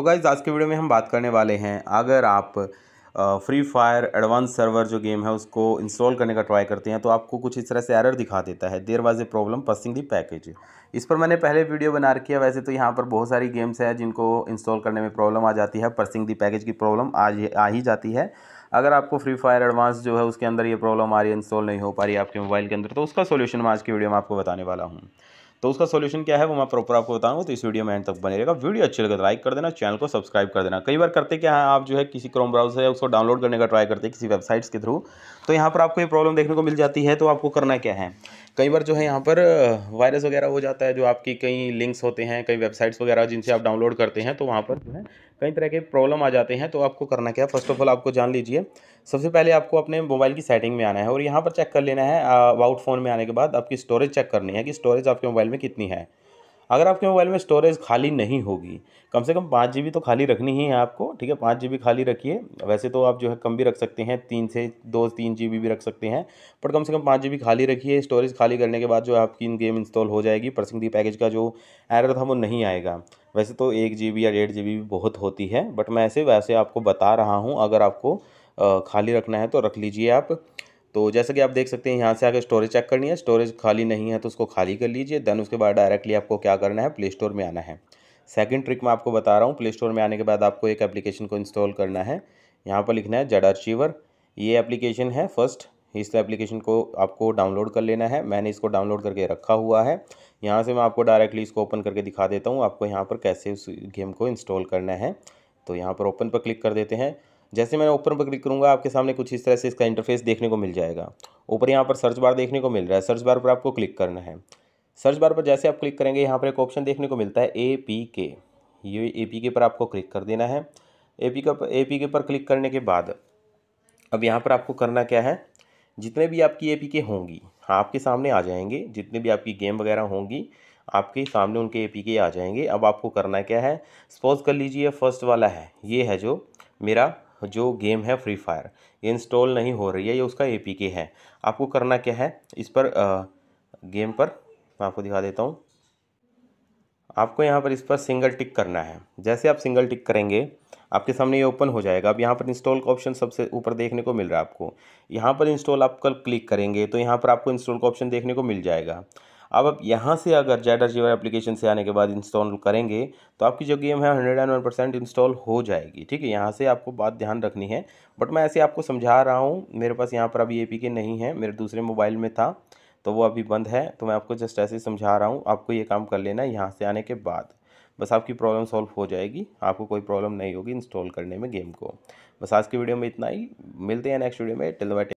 तो गाइज आज के वीडियो में हम बात करने वाले हैं अगर आप फ्री फायर एडवांस सर्वर जो गेम है उसको इंस्टॉल करने का ट्राई करते हैं तो आपको कुछ इस तरह से एरर दिखा देता है there was a problem parsing the package इस पर मैंने पहले वीडियो बना रखी है वैसे तो यहाँ पर बहुत सारी गेम्स हैं जिनको इंस्टॉल करने में प्रॉब्लम आ जाती है पर्सिंग दी पैकेज की प्रॉब्लम आज आ ही जाती है अगर आपको फ्री फायर एडवांस जो है उसके अंदर ये प्रॉब्लम आ रही है इंस्टॉल नहीं हो पा रही है आपके मोबाइल के अंदर तो उसका सोल्यूशन मैं आज की वीडियो में आपको बताने वाला हूँ तो उसका सोल्यूशन क्या है वो मैं प्रॉपर आपको बताऊंगा तो इस वीडियो में एंड तक बने रहेगा वीडियो अच्छी लगे तो लाइक कर देना चैनल को सब्सक्राइब कर देना कई बार करते क्या है आप जो है किसी क्रोम ब्राउजर है उसको डाउनलोड करने का ट्राई करते हैं किसी वेबसाइट्स के थ्रू तो यहाँ पर आपको ये प्रॉब्लम देखने को मिल जाती है तो आपको करना क्या है कई बार जो है यहाँ पर वायरस वगैरह हो जाता है जो आपकी कई लिंक्स होते हैं कई वेबसाइट्स वगैरह जिनसे आप डाउनलोड करते हैं तो वहाँ पर जो है कई तरह के प्रॉब्लम आ जाते हैं तो आपको करना क्या फर्स्ट ऑफ ऑल आपको जान लीजिए सबसे पहले आपको अपने मोबाइल की सेटिंग में आना है और यहाँ पर चेक कर लेना है अबाउट फ़ोन में आने के बाद आपकी स्टोरेज चेक करनी है कि स्टोरेज आपके मोबाइल में कितनी है अगर आपके मोबाइल में स्टोरेज खाली नहीं होगी कम से कम पाँच जी तो खाली रखनी ही है आपको ठीक है पाँच जी खाली रखिए वैसे तो आप जो है कम भी रख सकते हैं तीन से दो तीन जी भी रख सकते हैं बट कम से कम पाँच जी खाली रखिए स्टोरेज खाली करने के बाद जो आपकी गेम इंस्टॉल हो जाएगी परसिंग दी पैकेज का जो एरर था वो नहीं आएगा वैसे तो एक जी या डेढ़ जी भी बहुत होती है बट मैं ऐसे वैसे आपको बता रहा हूँ अगर आपको खाली रखना है तो रख लीजिए आप तो जैसा कि आप देख सकते हैं यहाँ से आगे स्टोरेज चेक करनी है स्टोरेज खाली नहीं है तो उसको खाली कर लीजिए देन उसके बाद डायरेक्टली आपको क्या करना है प्ले स्टोर में आना है सेकंड ट्रिक मैं आपको बता रहा हूँ प्ले स्टोर में आने के बाद आपको एक एप्लीकेशन को इंस्टॉल करना है यहाँ पर लिखना है जड अर्चीवर ये एप्लीकेशन है फर्स्ट इस एप्लीकेशन को आपको डाउनलोड कर लेना है मैंने इसको डाउनलोड करके रखा हुआ है यहाँ से मैं आपको डायरेक्टली इसको ओपन करके दिखा देता हूँ आपको यहाँ पर कैसे उस गेम को इंस्टॉल करना है तो यहाँ पर ओपन पर क्लिक कर देते हैं जैसे मैं ओपन पर क्लिक करूँगा आपके सामने कुछ इस तरह से इसका इंटरफेस देखने को मिल जाएगा ऊपर यहाँ पर सर्च बार देखने को मिल रहा है सर्च बार पर आपको क्लिक करना है सर्च बार पर जैसे आप क्लिक करेंगे यहाँ पर एक ऑप्शन देखने को मिलता है ए पी के ये ए पी के पर आपको क्लिक कर देना है ए पी का ए पी के पर क्लिक करने के बाद अब यहाँ पर आपको करना क्या है जितने भी आपकी ए पी के होंगी हाँ, आपके सामने आ जाएंगे जितने भी आपकी गेम वगैरह होंगी आपके सामने उनके ए पी के आ जाएंगे अब आपको करना क्या है सपोज़ कर लीजिए फर्स्ट वाला है ये है जो मेरा जो गेम है फ्री फायर ये इंस्टॉल नहीं हो रही है ये उसका ए है आपको करना क्या है इस पर आ, गेम पर मैं आपको दिखा देता हूँ आपको यहाँ पर इस पर सिंगल टिक करना है जैसे आप सिंगल टिक करेंगे आपके सामने ये ओपन हो जाएगा अब यहाँ पर इंस्टॉल का ऑप्शन सबसे ऊपर देखने को मिल रहा है आपको यहाँ पर इंस्टॉल आप कल क्लिक करेंगे तो यहाँ पर आपको इंस्टॉल का ऑप्शन देखने को मिल जाएगा अब आप यहाँ से अगर जेड आर एप्लीकेशन से आने के बाद इंस्टॉल करेंगे तो आपकी जो गेम है hundred and one percent install हो जाएगी ठीक है यहाँ से आपको बात ध्यान रखनी है बट मैं ऐसे आपको समझा रहा हूँ मेरे पास यहाँ पर अभी ए पी के नहीं है मेरे दूसरे मोबाइल में था तो वो अभी बंद है तो मैं आपको जस्ट ऐसे समझा रहा हूँ आपको ये काम कर लेना है यहाँ से आने के बाद बस आपकी प्रॉब्लम सॉल्व हो जाएगी आपको कोई प्रॉब्लम नहीं होगी इंस्टॉल करने में गेम को बस आज की वीडियो में इतना ही मिलते हैं नेक्स्ट वीडियो में टिल